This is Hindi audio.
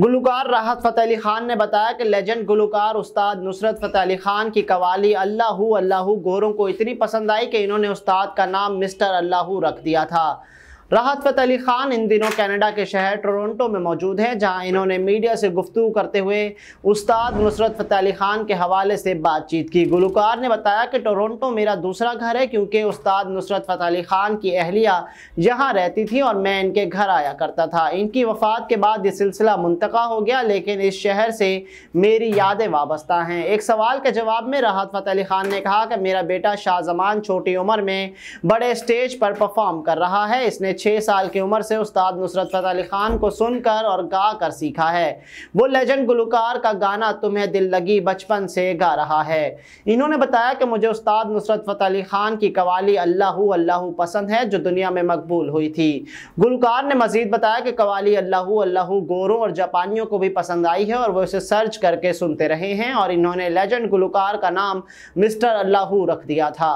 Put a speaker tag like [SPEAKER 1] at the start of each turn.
[SPEAKER 1] गुलकार राहत फ़तेह अली ख़ान ने बताया कि लेजेंड गुलकार उस्ताद नुसरत फ़तेह अली ख़ान की कवाली अल्लाह अल्लाह गोरों को इतनी पसंद आई कि इन्होंने उस्ताद का नाम मिस्टर अल्लाह रख दिया था राहत फत अली खान इन दिनों कनाडा के शहर टोरंटो में मौजूद हैं जहां इन्होंने मीडिया से गुफ्तु करते हुए उस्ताद नुसरत फतेह अली खान के हवाले से बातचीत की गुलकार ने बताया कि टोरंटो मेरा दूसरा घर है क्योंकि उस्ताद नुसरत फतेह अली खान की अहलिया यहाँ रहती थी और मैं इनके घर आया करता था इनकी वफात के बाद ये सिलसिला मुंतका हो गया लेकिन इस शहर से मेरी यादें वाबस्ता हैं एक सवाल के जवाब में राहत फतेह अली खान ने कहा कि मेरा बेटा शाहजमान छोटी उम्र में बड़े स्टेज पर परफॉर्म कर रहा है इसने छः साल की उम्र से उस्ताद नुसरत फतेह अली खान को सुनकर और गा कर सीखा है वो लेजेंड गुलकार का गाना तुम्हें दिल लगी बचपन से गा रहा है इन्होंने बताया कि मुझे उस्ताद नुसरत फतेह अली खान की कवाली अल्लाह अल्लाह पसंद है जो दुनिया में मकबूल हुई थी गुलकार ने मजीद बताया कि कवाली अल्लाह अल्लाह गोरों और जापानियों को भी पसंद आई है और वो इसे सर्च करके सुनते रहे हैं और इन्होंने लेजेंड गुलकार का नाम मिस्टर अल्लाह रख दिया था